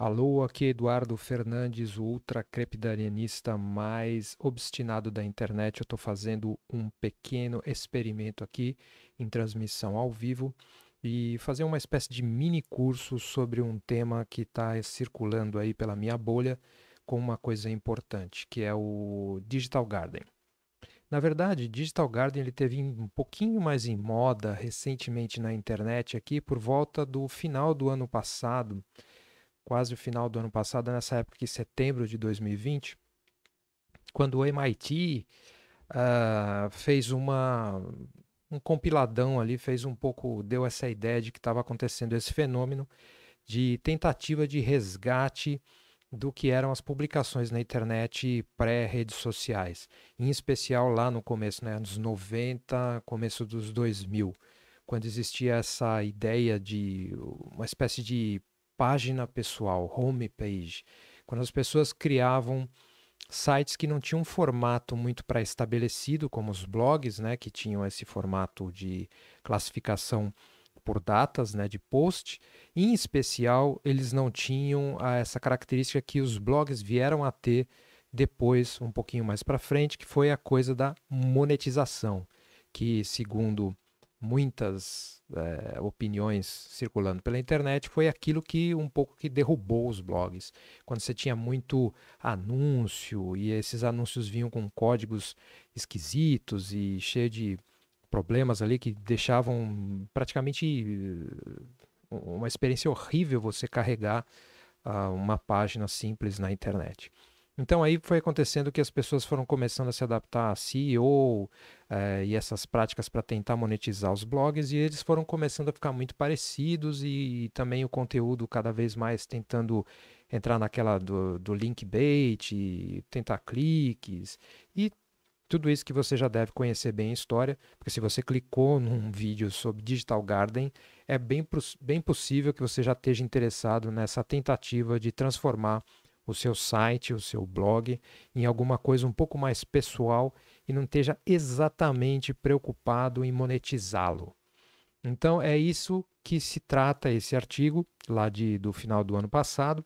Alô, aqui é Eduardo Fernandes, o ultracrepidarianista mais obstinado da internet. Eu estou fazendo um pequeno experimento aqui em transmissão ao vivo e fazer uma espécie de mini curso sobre um tema que está circulando aí pela minha bolha com uma coisa importante, que é o Digital Garden. Na verdade, Digital Garden ele teve um pouquinho mais em moda recentemente na internet aqui por volta do final do ano passado quase o final do ano passado, nessa época de setembro de 2020, quando o MIT uh, ah, fez uma um compiladão ali, fez um pouco, deu essa ideia de que estava acontecendo esse fenômeno de tentativa de resgate do que eram as publicações na internet pré-redes sociais, em especial lá no começo, né, anos 90, começo dos 2000, quando existia essa ideia de uma espécie de página pessoal, homepage, quando as pessoas criavam sites que não tinham um formato muito pré-estabelecido, como os blogs, né, que tinham esse formato de classificação por datas né, de post. Em especial, eles não tinham ah, essa característica que os blogs vieram a ter depois, um pouquinho mais para frente, que foi a coisa da monetização, que segundo muitas é, opiniões circulando pela internet foi aquilo que um pouco que derrubou os blogs. Quando você tinha muito anúncio e esses anúncios vinham com códigos esquisitos e cheio de problemas ali que deixavam praticamente eh, uma experiência horrível você carregar uh, uma página simples na internet. Então aí foi acontecendo que as pessoas foram começando a se adaptar a CEO eh, e essas práticas para tentar monetizar os blogs e eles foram começando a ficar muito parecidos e, e também o conteúdo cada vez mais tentando entrar naquela do, do link bait, tentar cliques e tudo isso que você já deve conhecer bem a história, porque se você clicou num vídeo sobre Digital Garden, é bem, bem possível que você já esteja interessado nessa tentativa de transformar o seu site, o seu blog, em alguma coisa um pouco mais pessoal e não esteja exatamente preocupado em monetizá-lo. Então é isso que se trata esse artigo lá de, do final do ano passado.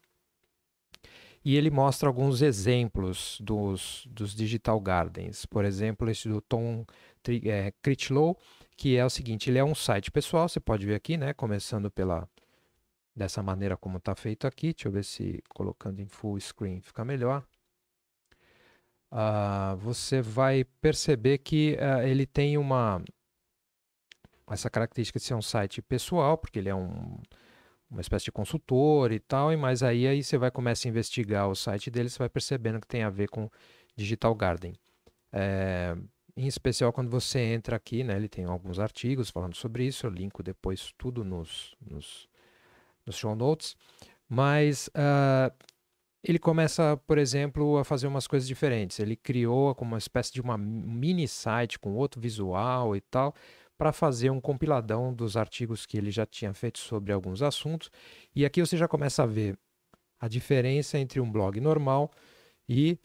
E ele mostra alguns exemplos dos, dos digital gardens. Por exemplo, esse do Tom é, que é o seguinte, ele é um site pessoal, você pode ver aqui, né, começando pela dessa maneira como está feito aqui. Deixa eu ver se colocando em full screen fica melhor. Uh, você vai perceber que uh, ele tem uma essa característica de ser um site pessoal, porque ele é um, uma espécie de consultor e tal, e mas aí, aí você vai começar a investigar o site dele, você vai percebendo que tem a ver com Digital Garden. É, em especial quando você entra aqui, né, ele tem alguns artigos falando sobre isso, eu linko depois tudo nos, nos nos show notes, mas uh, ele começa, por exemplo, a fazer umas coisas diferentes. Ele criou como uma espécie de uma mini site com outro visual e tal, para fazer um compiladão dos artigos que ele já tinha feito sobre alguns assuntos. E aqui você já começa a ver a diferença entre um blog normal e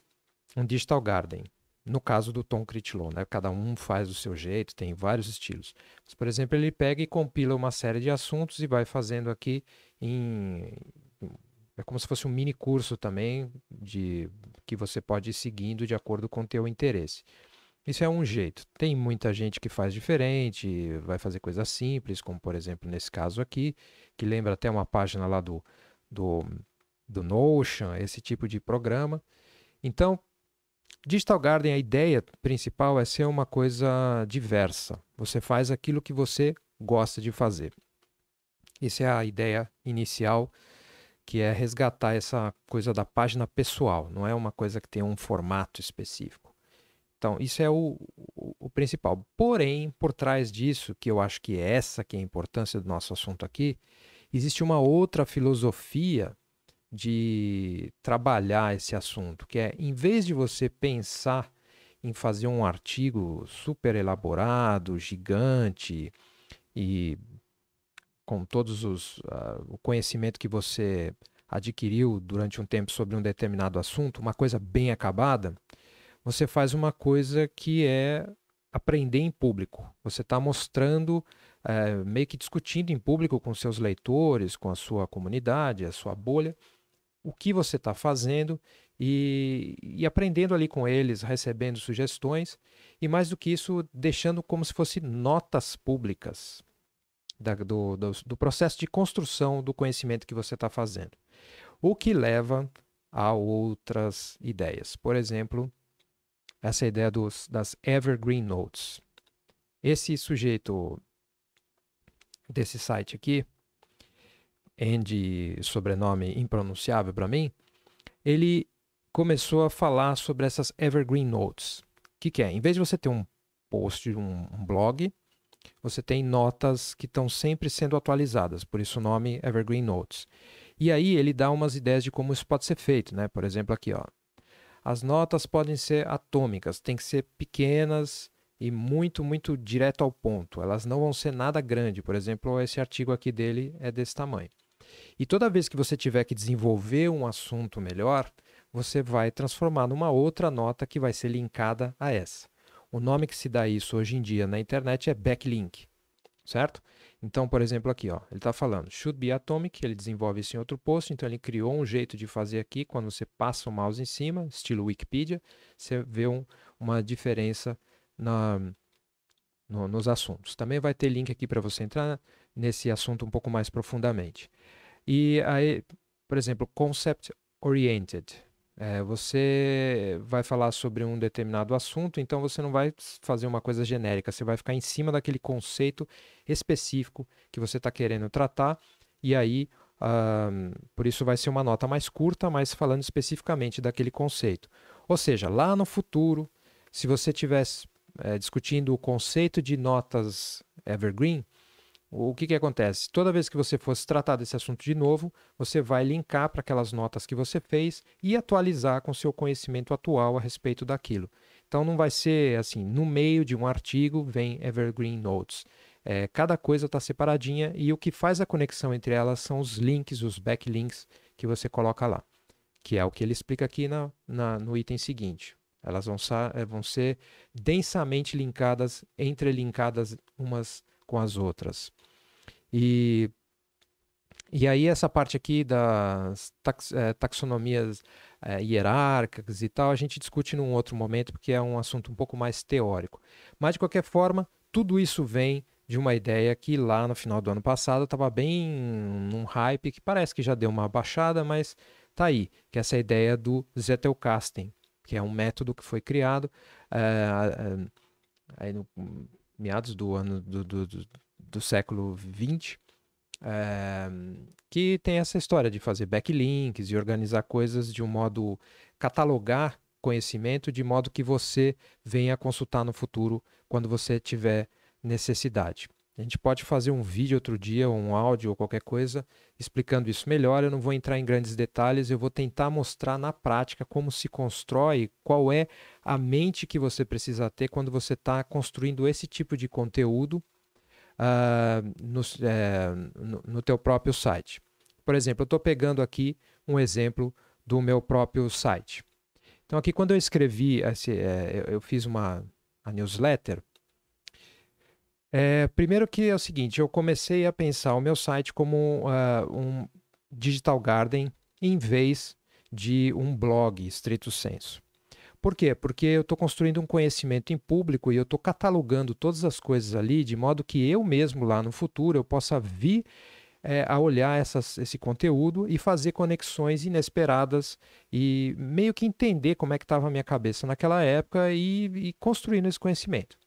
um Digital Garden no caso do Tom Critlow, né? Cada um faz do seu jeito, tem vários estilos. Mas, por exemplo, ele pega e compila uma série de assuntos e vai fazendo aqui em é como se fosse um mini curso também de que você pode ir seguindo de acordo com o teu interesse. Isso é um jeito. Tem muita gente que faz diferente, vai fazer coisas simples, como por exemplo nesse caso aqui, que lembra até uma página lá do do, do Notion, esse tipo de programa. Então, Digital Garden, a ideia principal é ser uma coisa diversa. Você faz aquilo que você gosta de fazer. Essa é a ideia inicial, que é resgatar essa coisa da página pessoal, não é uma coisa que tem um formato específico. Então, isso é o, o, o principal. Porém, por trás disso, que eu acho que é essa que é a importância do nosso assunto aqui, existe uma outra filosofia de trabalhar esse assunto, que é em vez de você pensar em fazer um artigo super elaborado, gigante e com todos os uh, o conhecimento que você adquiriu durante um tempo sobre um determinado assunto, uma coisa bem acabada, você faz uma coisa que é aprender em público. Você está mostrando, eh, meio que discutindo em público com seus leitores, com a sua comunidade, a sua bolha o que você está fazendo e, e, aprendendo ali com eles, recebendo sugestões e mais do que isso, deixando como se fosse notas públicas da, do, do, do processo de construção do conhecimento que você está fazendo. O que leva a outras ideias. Por exemplo, essa ideia dos, das Evergreen Notes. Esse sujeito desse site aqui, Andy, sobrenome impronunciável para mim, ele começou a falar sobre essas evergreen notes. O que, que, é? Em vez de você ter um post, um, um blog, você tem notas que estão sempre sendo atualizadas, por isso o nome evergreen notes. E aí ele dá umas ideias de como isso pode ser feito, né? Por exemplo, aqui, ó. As notas podem ser atômicas, tem que ser pequenas e muito, muito direto ao ponto. Elas não vão ser nada grande. Por exemplo, esse artigo aqui dele é desse tamanho. E toda vez que você tiver que desenvolver um assunto melhor, você vai transformar numa outra nota que vai ser linkada a essa. O nome que se dá isso hoje em dia na internet é backlink, certo? Então, por exemplo, aqui, ó, ele está falando should be atomic, ele desenvolve isso em outro post, então ele criou um jeito de fazer aqui, quando você passa o mouse em cima, estilo Wikipedia, você vê um, uma diferença na, no, nos assuntos. Também vai ter link aqui para você entrar nesse assunto um pouco mais profundamente. E aí, por exemplo, concept oriented. É, você vai falar sobre um determinado assunto, então você não vai fazer uma coisa genérica, você vai ficar em cima daquele conceito específico que você está querendo tratar, e aí, por isso, vai ser uma nota mais curta, mas falando especificamente daquele conceito. Ou seja, lá no futuro, se você tivesse é, discutindo o conceito de notas evergreen, o que, que acontece? Toda vez que você fosse tratar desse assunto de novo, você vai linkar para aquelas notas que você fez e atualizar com seu conhecimento atual a respeito daquilo. Então não vai ser assim, no meio de um artigo vem Evergreen Notes. É, cada coisa está separadinha e o que faz a conexão entre elas são os links, os backlinks que você coloca lá, que é o que ele explica aqui na, na no item seguinte. Elas vão, eh, vão ser densamente linkadas, entrelinkadas umas com as outras. E, e aí essa parte aqui das tax, é, taxonomias é, hierárquicas e tal, a gente discute num outro momento, porque é um assunto um pouco mais teórico. Mas, de qualquer forma, tudo isso vem de uma ideia que lá no final do ano passado estava bem num hype, que parece que já deu uma baixada, mas tá aí, que é essa ideia do Zettelkasten, que é um método que foi criado é, é, aí no meados do ano do, do, do, do século XX, é, eh, que tem essa história de fazer backlinks e organizar coisas de um modo catalogar conhecimento de modo que você venha consultar no futuro quando você tiver necessidade. A gente pode fazer um vídeo outro dia, ou um áudio ou qualquer coisa explicando isso melhor. Eu não vou entrar em grandes detalhes, eu vou tentar mostrar na prática como se constrói, qual é a mente que você precisa ter quando você está construindo esse tipo de conteúdo uh, ah, no, uh, eh, no, no teu próprio site. Por exemplo, eu estou pegando aqui um exemplo do meu próprio site. Então aqui quando eu escrevi, esse, eh, eu fiz uma newsletter, é, primeiro que é o seguinte, eu comecei a pensar o meu site como uh, um digital garden em vez de um blog, estrito senso. Por quê? Porque eu estou construindo um conhecimento em público e eu estou catalogando todas as coisas ali, de modo que eu mesmo lá no futuro eu possa vir é, a olhar essas, esse conteúdo e fazer conexões inesperadas e meio que entender como é que estava a minha cabeça naquela época e, e construindo esse conhecimento.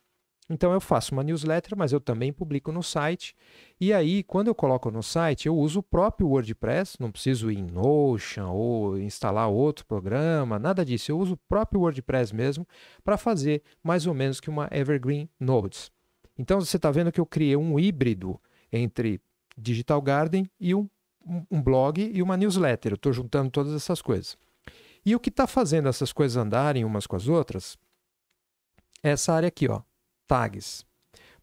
Então eu faço uma newsletter, mas eu também publico no site. E aí, quando eu coloco no site, eu uso o próprio WordPress, não preciso ir em Notion ou instalar outro programa, nada disso. Eu uso o próprio WordPress mesmo para fazer mais ou menos que uma Evergreen Nodes. Então você está vendo que eu criei um híbrido entre Digital Garden e um, um blog e uma newsletter. Eu estou juntando todas essas coisas. E o que está fazendo essas coisas andarem umas com as outras? É essa área aqui, ó, tags.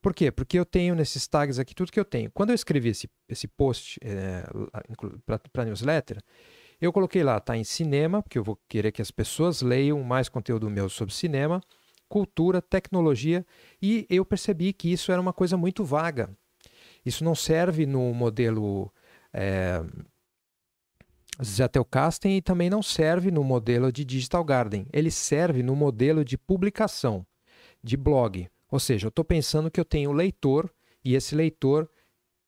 Por quê? Porque eu tenho nesses tags aqui tudo que eu tenho. Quando eu escrevi esse, esse post é, para newsletter, eu coloquei lá, está em cinema, porque eu vou querer que as pessoas leiam mais conteúdo meu sobre cinema, cultura, tecnologia, e eu percebi que isso era uma coisa muito vaga. Isso não serve no modelo é, Zettelkasten e também não serve no modelo de Digital Garden. Ele serve no modelo de publicação, de blog. Ou seja, eu estou pensando que eu tenho um leitor e esse leitor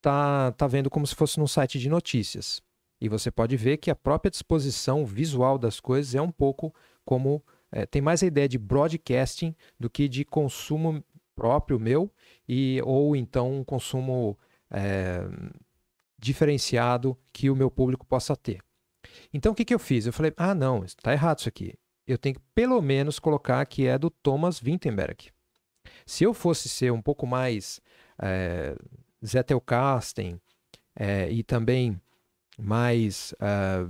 tá, tá vendo como se fosse num site de notícias. E você pode ver que a própria disposição visual das coisas é um pouco como. É, tem mais a ideia de broadcasting do que de consumo próprio meu, e ou então um consumo é, diferenciado que o meu público possa ter. Então o que, que eu fiz? Eu falei: ah, não, está errado isso aqui. Eu tenho que pelo menos colocar que é do Thomas Wittenberg. Se eu fosse ser um pouco mais é, é, e também mais. É,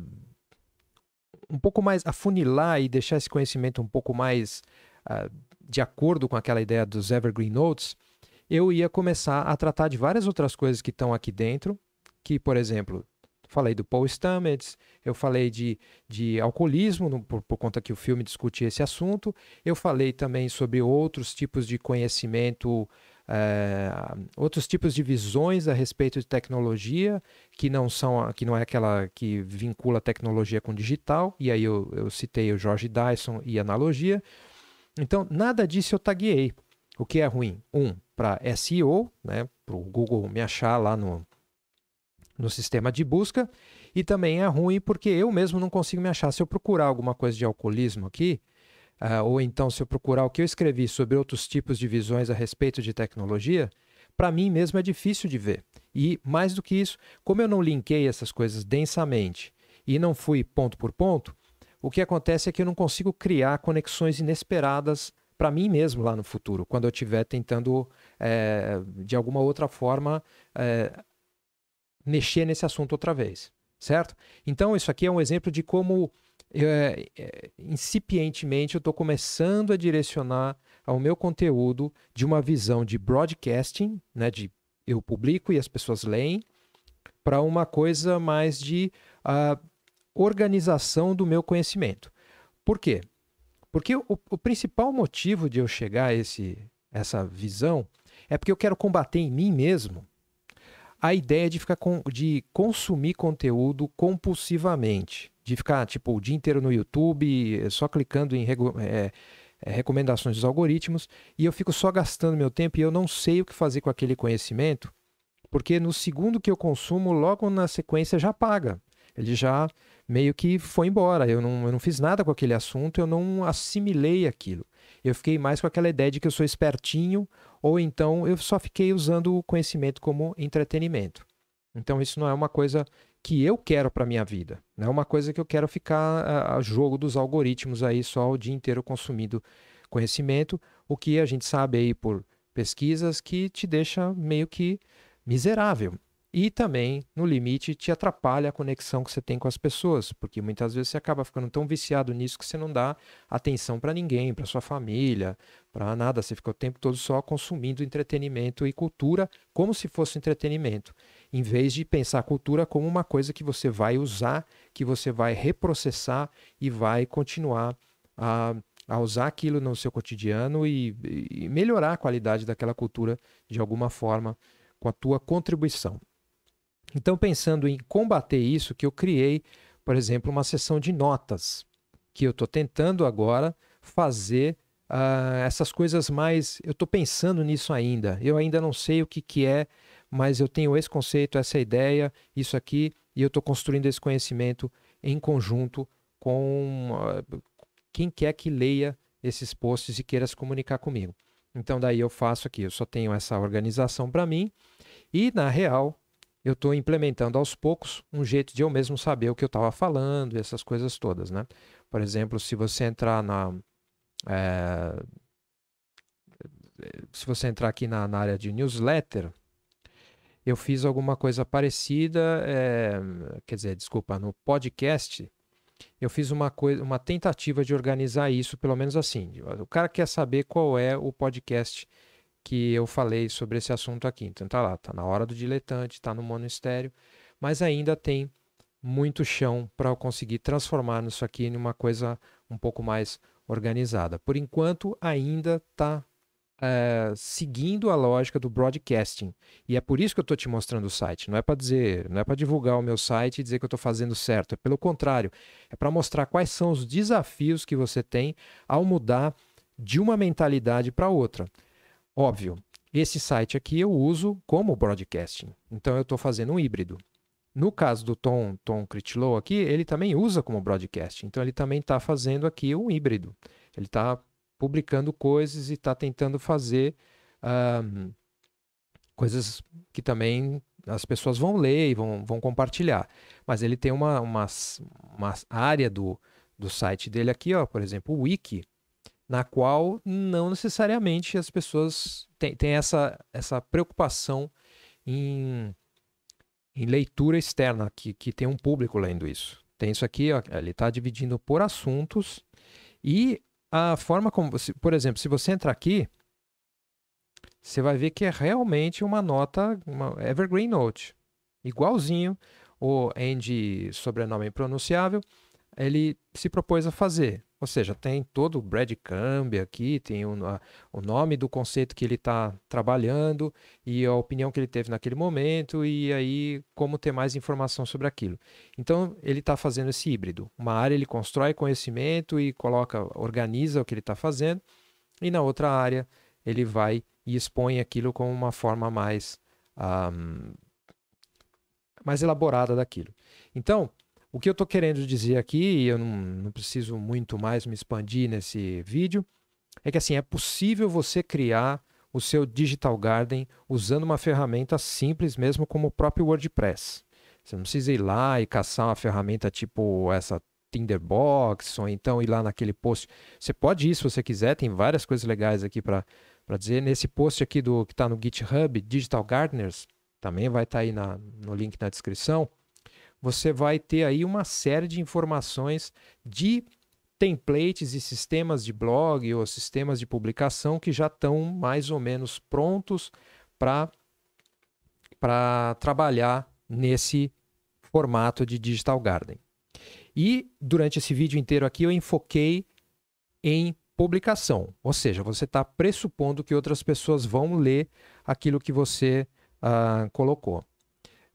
um pouco mais afunilar e deixar esse conhecimento um pouco mais uh, de acordo com aquela ideia dos Evergreen Notes, eu ia começar a tratar de várias outras coisas que estão aqui dentro, que, por exemplo, Falei do Paul Stamets, eu falei de, de alcoolismo, no, por, por, conta que o filme discute esse assunto. Eu falei também sobre outros tipos de conhecimento, é, outros tipos de visões a respeito de tecnologia, que não são que não é aquela que vincula tecnologia com digital. E aí eu, eu citei o George Dyson e analogia. Então, nada disso eu taguei. O que é ruim? Um, para SEO, né, para o Google me achar lá no, no sistema de busca. E também é ruim porque eu mesmo não consigo me achar. Se eu procurar alguma coisa de alcoolismo aqui, uh, ou então se eu procurar o que eu escrevi sobre outros tipos de visões a respeito de tecnologia, para mim mesmo é difícil de ver. E mais do que isso, como eu não linkei essas coisas densamente e não fui ponto por ponto, o que acontece é que eu não consigo criar conexões inesperadas para mim mesmo lá no futuro, quando eu estiver tentando, é, de alguma outra forma, é, mexer nesse assunto outra vez, certo? Então, isso aqui é um exemplo de como é, é, incipientemente eu estou começando a direcionar ao meu conteúdo de uma visão de broadcasting, né, de eu publico e as pessoas leem, para uma coisa mais de ah, organização do meu conhecimento. Por quê? Porque o, o, principal motivo de eu chegar a esse, essa visão é porque eu quero combater em mim mesmo a ideia de ficar com, de consumir conteúdo compulsivamente, de ficar tipo o dia inteiro no YouTube, eh, só clicando em é, recomendações dos algoritmos, e eu fico só gastando meu tempo e eu não sei o que fazer com aquele conhecimento, porque no segundo que eu consumo, logo na sequência já paga. Ele já meio que foi embora. Eu não, eu não fiz nada com aquele assunto, eu não assimilei aquilo. Eu fiquei mais com aquela ideia de que eu sou espertinho, ou então eu só fiquei usando o conhecimento como entretenimento. Então isso não é uma coisa que eu quero para minha vida, não é uma coisa que eu quero ficar a, a jogo dos algoritmos aí só o dia inteiro consumindo conhecimento, o que a gente sabe aí por pesquisas que te deixa meio que miserável. E também, no limite, te atrapalha a conexão que você tem com as pessoas, porque muitas vezes você acaba ficando tão viciado nisso que você não dá atenção para ninguém, para sua família, para nada. Você fica o tempo todo só consumindo entretenimento e cultura como se fosse entretenimento, em vez de pensar a cultura como uma coisa que você vai usar, que você vai reprocessar e vai continuar a, a usar aquilo no seu cotidiano e, e melhorar a qualidade daquela cultura de alguma forma com a tua contribuição. Então, pensando em combater isso, que eu criei, por exemplo, uma sessão de notas, que eu estou tentando agora fazer uh, essas coisas mais. Eu estou pensando nisso ainda. Eu ainda não sei o que, que é, mas eu tenho esse conceito, essa ideia, isso aqui, e eu estou construindo esse conhecimento em conjunto com uh, quem quer que leia esses posts e queira se comunicar comigo. Então, daí eu faço aqui, eu só tenho essa organização para mim, e na real, eu estou implementando aos poucos um jeito de eu mesmo saber o que eu estava falando e essas coisas todas, né? Por exemplo, se você entrar na... É, se você entrar aqui na, na, área de newsletter, eu fiz alguma coisa parecida, é, quer dizer, desculpa, no podcast, eu fiz uma, coisa, uma tentativa de organizar isso, pelo menos assim. O cara quer saber qual é o podcast que eu falei sobre esse assunto aqui. Então tá lá, tá na hora do diletante, tá no monastério, mas ainda tem muito chão para eu conseguir transformar isso aqui em uma coisa um pouco mais organizada. Por enquanto, ainda tá eh, seguindo a lógica do broadcasting. E é por isso que eu estou te mostrando o site. Não é para dizer, não é para divulgar o meu site e dizer que eu estou fazendo certo. É pelo contrário, é para mostrar quais são os desafios que você tem ao mudar de uma mentalidade para outra. Óbvio, esse site aqui eu uso como broadcasting, então eu estou fazendo um híbrido. No caso do Tom, Tom Critchlow aqui, ele também usa como broadcasting, então ele também está fazendo aqui um híbrido. Ele está publicando coisas e está tentando fazer um, coisas que também as pessoas vão ler e vão, vão compartilhar. Mas ele tem uma, uma, uma área do, do site dele aqui, ó, por exemplo, o Wiki, na qual não necessariamente as pessoas têm, têm essa, essa preocupação em, em leitura externa, que, que tem um público lendo isso. Tem isso aqui, ó, ele está dividindo por assuntos e a forma como você, por exemplo, se você entrar aqui, você vai ver que é realmente uma nota, uma Evergreen Note, igualzinho o Andy sobrenome impronunciável, ele se propôs a fazer. Ou seja, tem todo o breadcrumb aqui, tem o, a, o nome do conceito que ele está trabalhando e a opinião que ele teve naquele momento e aí como ter mais informação sobre aquilo. Então, ele está fazendo esse híbrido. Uma área ele constrói conhecimento e coloca, organiza o que ele está fazendo e na outra área ele vai e expõe aquilo como uma forma mais, um, mais elaborada daquilo. Então, o que eu estou querendo dizer aqui, e eu não, não preciso muito mais me expandir nesse vídeo, é que assim, é possível você criar o seu Digital Garden usando uma ferramenta simples mesmo como o próprio WordPress. Você não precisa ir lá e caçar uma ferramenta tipo essa Tinderbox, ou então ir lá naquele post. Você pode ir se você quiser, tem várias coisas legais aqui para dizer. Nesse post aqui do que está no GitHub, Digital Gardeners, também vai estar tá aí na, no link na descrição você vai ter aí uma série de informações de templates e sistemas de blog ou sistemas de publicação que já estão mais ou menos prontos para trabalhar nesse formato de Digital Garden. E durante esse vídeo inteiro aqui eu enfoquei em publicação, ou seja, você está pressupondo que outras pessoas vão ler aquilo que você uh, colocou.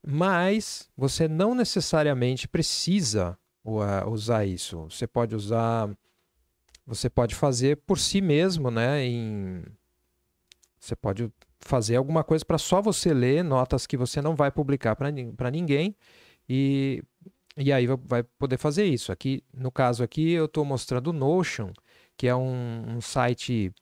Mas você não necessariamente precisa usar isso. Você pode usar, você pode fazer por si mesmo, né? Em, você pode fazer alguma coisa para só você ler notas que você não vai publicar para ninguém e, e aí vai poder fazer isso. Aqui, no caso aqui, eu estou mostrando o Notion, que é um, um site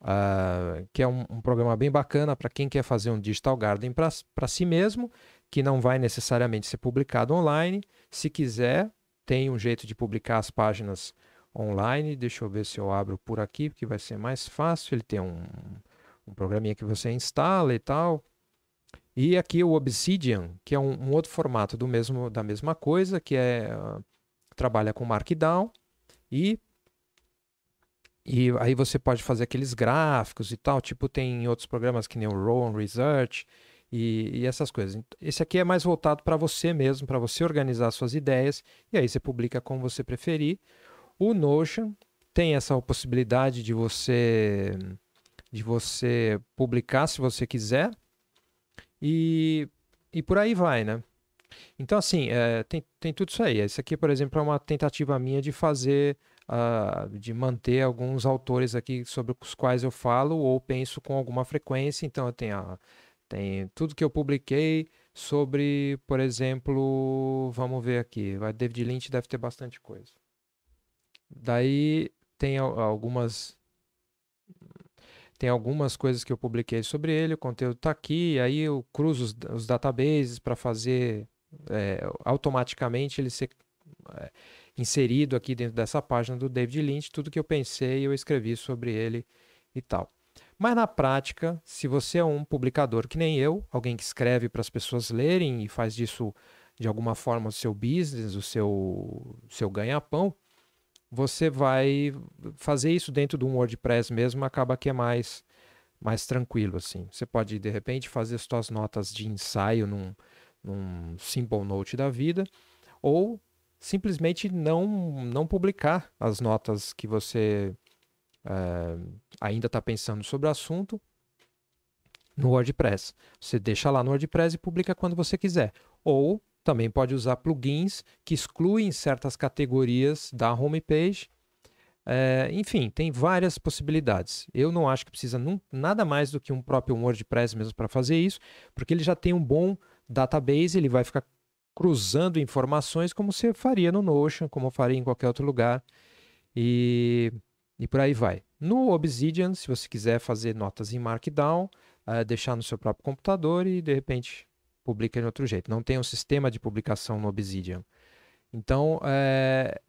uh, que é um, um, programa bem bacana para quem quer fazer um digital garden para si mesmo que não vai necessariamente ser publicado online. Se quiser, tem um jeito de publicar as páginas online. Deixa eu ver se eu abro por aqui, porque vai ser mais fácil. Ele tem um, um programinha que você instala e tal. E aqui o Obsidian, que é um, um outro formato do mesmo, da mesma coisa, que é ah, trabalha com Markdown e e aí você pode fazer aqueles gráficos e tal, tipo tem outros programas que nem o Rowan Research, e, e essas coisas. Esse aqui é mais voltado para você mesmo, para você organizar suas ideias e aí você publica como você preferir. O Notion tem essa possibilidade de você de você publicar se você quiser e, e por aí vai, né? Então, assim, é, tem, tem tudo isso aí. esse aqui, por exemplo, é uma tentativa minha de fazer, uh, de manter alguns autores aqui sobre os quais eu falo ou penso com alguma frequência. Então, eu tenho a tem tudo que eu publiquei sobre, por exemplo, vamos ver aqui, o David Lynch deve ter bastante coisa. Daí tem algumas tem algumas coisas que eu publiquei sobre ele, o conteúdo está aqui, aí eu cruzo os, os databases para fazer é, automaticamente ele ser é, inserido aqui dentro dessa página do David Lynch, tudo que eu pensei, eu escrevi sobre ele e tal. Mas na prática, se você é um publicador que nem eu, alguém que escreve para as pessoas lerem e faz disso de alguma forma o seu business, o seu, seu ganha-pão, você vai fazer isso dentro de um WordPress mesmo, acaba que é mais, mais tranquilo, assim. Você pode, de repente, fazer suas notas de ensaio num, num simple note da vida, ou simplesmente não, não publicar as notas que você uh, ainda está pensando sobre o assunto, no WordPress. Você deixa lá no WordPress e publica quando você quiser. Ou também pode usar plugins que excluem certas categorias da homepage. É, enfim, tem várias possibilidades. Eu não acho que precisa num, nada mais do que um próprio WordPress mesmo para fazer isso, porque ele já tem um bom database, ele vai ficar cruzando informações como você faria no Notion, como faria em qualquer outro lugar. E, e por aí vai. No Obsidian, se você quiser fazer notas em Markdown, uh, deixar no seu próprio computador e de repente publica de outro jeito. Não tem um sistema de publicação no Obsidian. Então, é, eh,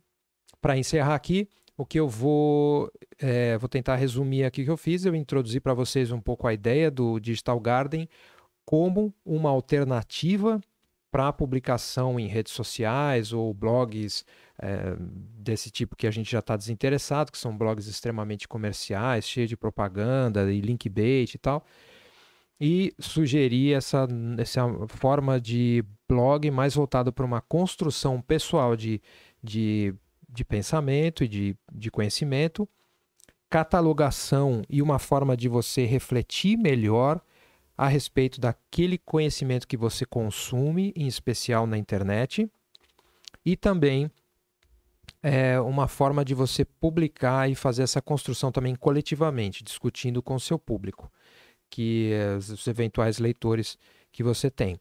para encerrar aqui, o que eu vou, é, vou tentar resumir aqui o que eu fiz. Eu introduzi para vocês um pouco a ideia do Digital Garden como uma alternativa para publicação em redes sociais ou blogs é, desse tipo que a gente já está desinteressado, que são blogs extremamente comerciais, cheios de propaganda e link bait e tal, e sugerir essa, essa forma de blog mais voltado para uma construção pessoal de, de, de pensamento e de, de conhecimento, catalogação e uma forma de você refletir melhor a respeito daquele conhecimento que você consome, em especial na internet, e também é uma forma de você publicar e fazer essa construção também coletivamente, discutindo com o seu público, que é, os eventuais leitores que você tem.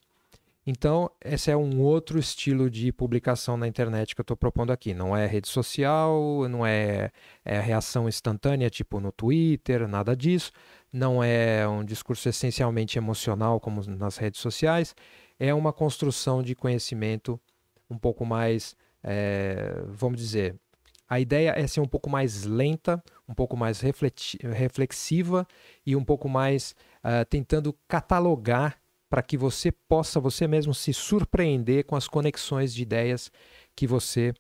Então, esse é um outro estilo de publicação na internet que eu estou propondo aqui. Não é rede social, não é, é reação instantânea, tipo no Twitter, nada disso não é um discurso essencialmente emocional, como nas redes sociais, é uma construção de conhecimento um pouco mais, é, vamos dizer, a ideia é ser um pouco mais lenta, um pouco mais reflexiva e um pouco mais uh, tentando catalogar para que você possa você mesmo se surpreender com as conexões de ideias que você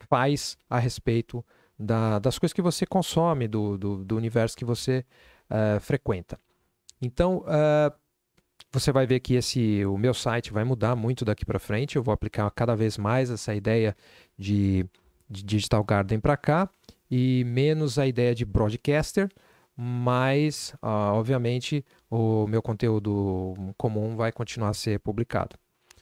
faz a respeito da, das coisas que você consome, do, do, do universo que você uh, frequenta. Então, uh, você vai ver que esse, o meu site vai mudar muito daqui para frente. Eu vou aplicar cada vez mais essa ideia de, de Digital Garden para cá e menos a ideia de broadcaster, mas, uh, obviamente, o meu conteúdo comum vai continuar a ser publicado.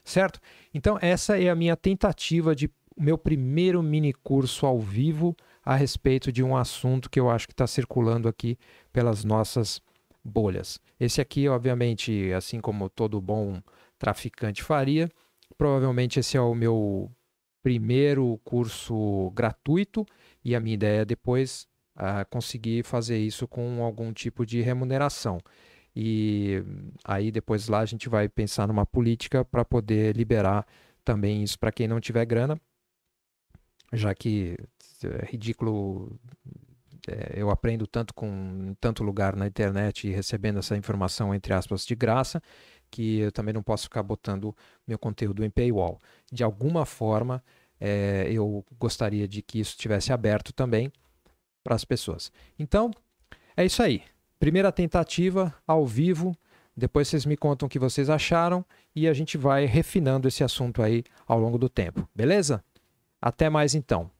Certo? Então, essa é a minha tentativa de meu primeiro mini curso ao vivo a respeito de um assunto que eu acho que está circulando aqui pelas nossas bolhas. Esse aqui, obviamente, assim como todo bom traficante faria, provavelmente esse é o meu primeiro curso gratuito e a minha ideia é depois uh, conseguir fazer isso com algum tipo de remuneração. E aí depois lá a gente vai pensar numa política para poder liberar também isso para quem não tiver grana, já que é ridículo é, eu aprendo tanto com tanto lugar na internet e recebendo essa informação entre aspas de graça que eu também não posso ficar botando meu conteúdo em paywall. De alguma forma, é, eu gostaria de que isso tivesse aberto também para as pessoas. Então, é isso aí. Primeira tentativa ao vivo. Depois vocês me contam o que vocês acharam e a gente vai refinando esse assunto aí ao longo do tempo, beleza? Até mais então.